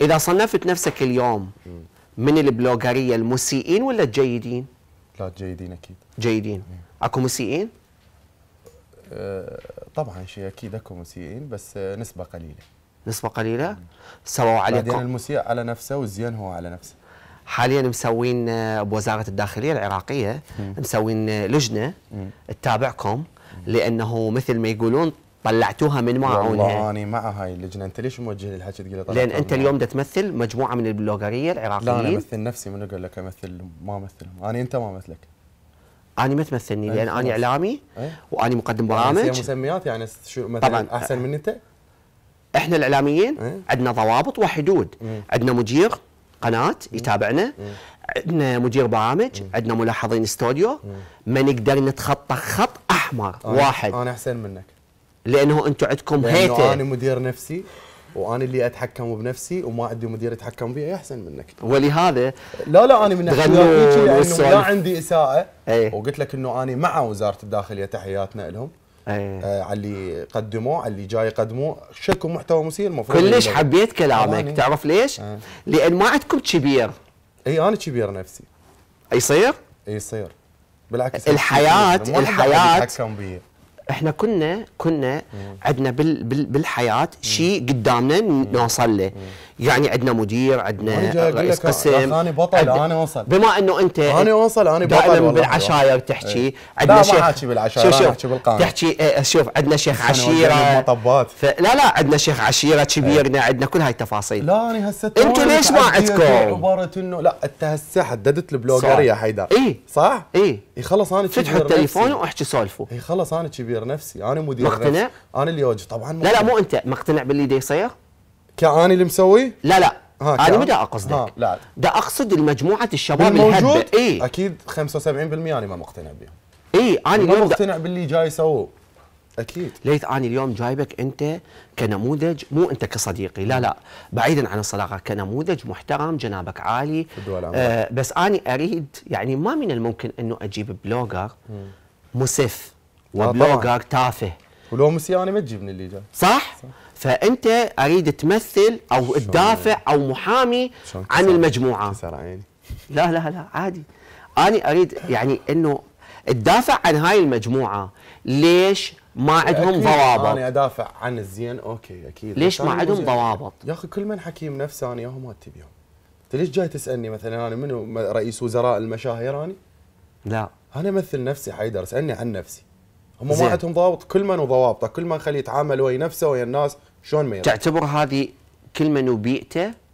اذا صنفت نفسك اليوم من البلوجريه المسيئين ولا الجيدين؟ لا جيدين اكيد جيدين اكو مسيئين؟ أه طبعا شيء اكيد اكو مسيئين بس نسبه قليله نسبه قليله؟ سووا عليكم بعدين المسيء على نفسه والزين هو على نفسه حاليا مسوين آه، بوزاره الداخليه العراقيه مسوين آه، لجنه تتابعكم لانه مثل ما يقولون طلعتوها من معونها والله انا مع هاي اللجنه انت ليش موجه لي الحكي تقول لي لان انت اليوم دا تمثل مجموعه من البلوغريه العراقيين لا انا امثل نفسي من اقول لك امثل ما امثلهم انا انت ما امثلك انا ما تمثلني إيه، لان انا اعلامي إيه. واني مقدم يعني برامج يعني مسميات يعني شو مثلا طبعًا احسن من انت احنا الاعلاميين إيه. عندنا ضوابط وحدود عندنا مدير قناه يتابعنا عندنا مدير برامج عندنا ملاحظين استوديو ما نقدر نتخطى خط احمر واحد انا احسن منك لانه انتم عندكم هيته انا مدير نفسي وانا اللي اتحكم بنفسي وما عندي مدير يتحكم بي احسن منك ولهذا لا لا انا من ناحيه لانه يعني لا عندي اساءه ايه وقلت لك انه انا مع وزاره الداخليه تحياتنا لهم ايه آه على اللي قدموه على اللي جاي يقدموه شكو محتوى مثير المفروض كلش حبيت كلامك تعرف ليش؟ آه. لان ما عندكم كبير اي انا كبير نفسي يصير؟ اي يصير بالعكس الحياة الحياة احنا كنا كنا عندنا بالحياه شيء قدامنا نوصل له يعني عندنا مدير عندنا رئيس قسم انا بطل انا وصل بما انه انت انا وصل انا بطل دائما بالعشاير إيه. تحكي ايه. شيخ ما احكي بالعشاير شوف احكي بالقانون تحكي ايه شوف عندنا شيخ عشيره مطبات ف... لا لا عندنا شيخ عشيره كبيرنا ايه. عندنا كل هاي التفاصيل لا انا هسه انتم ليش ما عندكم؟ عباره انه لا انت هسه حددت البلوجر يا حيدر اي صح؟ اي خلص انا فتحوا التليفون واحكي سولفوا اي خلص انا كبير نفسي انا مدير مقتنع؟ انا اللي اوجه طبعا لا لا مو انت مقتنع باللي يصير؟ كاني اللي مسوي؟ لا لا انا ما دا اقصدك لا دا اقصد المجموعه الشباب الموجود اي اكيد 75% انا ما مقتنع بهم اي انا اليوم مقتنع باللي جاي يسووه اكيد ليت انا اليوم جايبك انت كنموذج مو انت كصديقي لا لا بعيدا عن الصداقه كنموذج محترم جنابك عالي آه بس انا اريد يعني ما من الممكن انه اجيب بلوجر مسف آه، وبلوجر تافه ولو انا ما تجيبني اللي جاي صح؟, صح؟ فانت اريد تمثل او تدافع او محامي عن المجموعه عيني. لا لا لا عادي انا اريد يعني انه تدافع عن هاي المجموعه ليش ما عندهم ضوابط انا ادافع عن الزين اوكي اكيد ليش ما عندهم ضوابط يا اخي كل من حكيم نفسه انا ياهم ما تبيهم انت ليش جاي تسالني مثلا انا منو رئيس وزراء المشاهير انا لا انا امثل نفسي حيدر اسالني عن نفسي هم ما عندهم ضابط كل من وضوابطه كل من خليه يتعامل ويا نفسه ويا الناس شلون ما تعتبر هذه كل من وبيئته